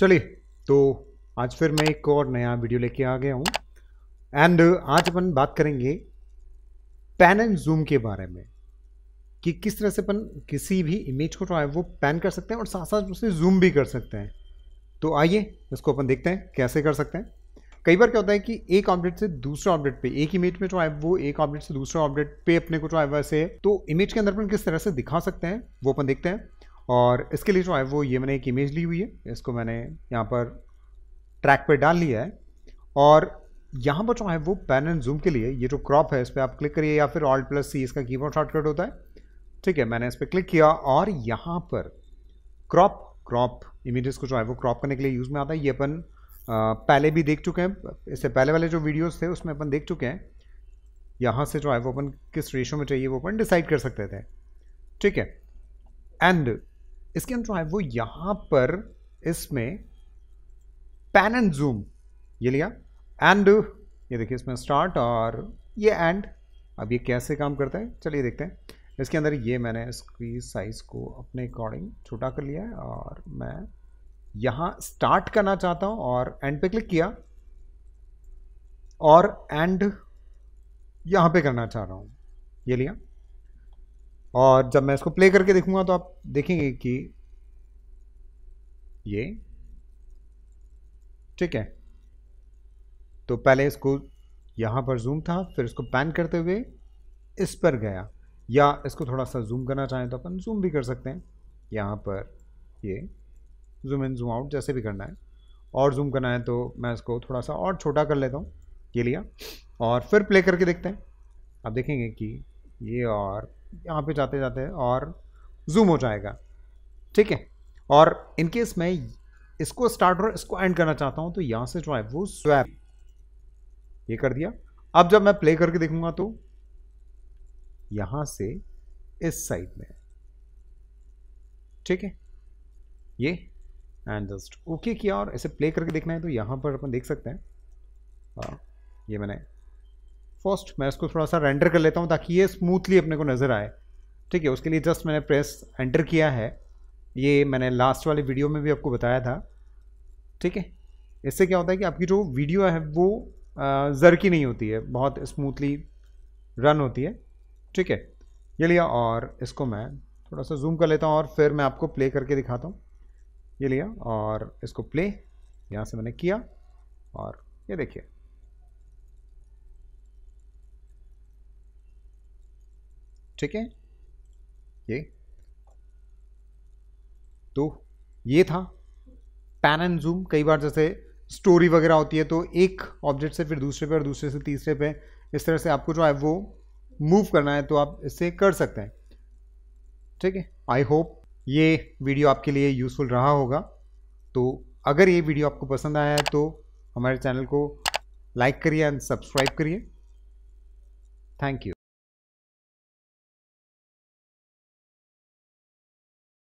चलिए तो आज फिर मैं एक और नया वीडियो लेके आ गया हूँ एंड uh, आज अपन बात करेंगे पैन एंड जूम के बारे में कि किस तरह से अपन किसी भी इमेज को चाहे वो पैन कर सकते हैं और साथ साथ उसे जूम भी कर सकते हैं तो आइए इसको अपन देखते हैं कैसे कर सकते हैं कई बार क्या होता है कि एक ऑब्जेक्ट से दूसरे ऑब्जेक्ट पे एक इमेज में जो है वो एक ऑब्जेक्ट से दूसरे ऑब्जेक्ट पे अपने को जो है वैसे तो इमेज के अंदर अपन किस तरह से दिखा सकते हैं वो अपन देखते हैं और इसके लिए जो है वो ये मैंने एक इमेज ली हुई है इसको मैंने यहाँ पर ट्रैक पर डाल लिया है और यहाँ पर जो है वो पैन एंड जूम के लिए ये जो क्रॉप है इस पर आप क्लिक करिए या फिर ऑल्ट प्लस सी इसका कीबोर्ड शॉर्टकट होता है ठीक है मैंने इस पर क्लिक किया और यहाँ पर क्रॉप क्रॉप इमेजेस को जो है वो क्रॉप करने के लिए यूज़ में आता है ये अपन पहले भी देख चुके हैं इससे पहले वाले जो वीडियोस थे उसमें अपन देख चुके हैं यहाँ से जो है वो अपन किस रेशो में चाहिए वो अपन डिसाइड कर सकते थे ठीक है एंड इसके हम जो है वो यहां पर इसमें पैन एंड जूम ये लिया एंड ये देखिए इसमें स्टार्ट और ये एंड अब ये कैसे काम करता है चलिए देखते हैं इसके अंदर ये मैंने इसकी साइज़ को अपने अकॉर्डिंग छोटा कर लिया है और मैं यहां स्टार्ट करना चाहता हूँ और एंड पे क्लिक किया और एंड यहां पे करना चाह रहा हूँ ये लिया और जब मैं इसको प्ले करके देखूंगा तो आप देखेंगे कि ये ठीक है तो पहले इसको यहाँ पर जूम था फिर इसको पैन करते हुए इस पर गया या इसको थोड़ा सा जूम करना चाहें तो अपन जूम भी कर सकते हैं यहाँ पर ये जूम इन जूम आउट जैसे भी करना है और जूम करना है तो मैं इसको थोड़ा सा और छोटा कर लेता हूँ ये लिया और फिर प्ले करके देखते हैं आप देखेंगे कि ये और यहाँ पे जाते जाते और जूम हो जाएगा ठीक है और इनकेस मैं इसको स्टार्ट और इसको एंड करना चाहता हूँ तो यहाँ से जो है वो स्वैप ये कर दिया अब जब मैं प्ले करके देखूंगा तो यहाँ से इस साइड में ठीक है ये एंड जस्ट ओके किया और इसे प्ले करके देखना है तो यहाँ पर अपन देख सकते हैं आ, हाँ, ये मैंने फर्स्ट मैं इसको थोड़ा सा रेंडर कर लेता हूँ ताकि ये स्मूथली अपने को नज़र आए ठीक है उसके लिए जस्ट मैंने प्रेस एंटर किया है ये मैंने लास्ट वाले वीडियो में भी आपको बताया था ठीक है इससे क्या होता है कि आपकी जो वीडियो है वो ज़र की नहीं होती है बहुत स्मूथली रन होती है ठीक है ये लिया और इसको मैं थोड़ा सा जूम कर लेता हूँ और फिर मैं आपको प्ले करके दिखाता हूँ ये लिया और इसको प्ले यहाँ से मैंने किया और ये देखिए ठीक है ये तो ये था पैन एंड जूम कई बार जैसे स्टोरी वगैरह होती है तो एक ऑब्जेक्ट से फिर दूसरे पे और दूसरे से तीसरे पे इस तरह से आपको जो है वो मूव करना है तो आप इससे कर सकते हैं ठीक है आई होप ये वीडियो आपके लिए यूज़फुल रहा होगा तो अगर ये वीडियो आपको पसंद आया है तो हमारे चैनल को लाइक करिए एंड सब्सक्राइब करिए थैंक यू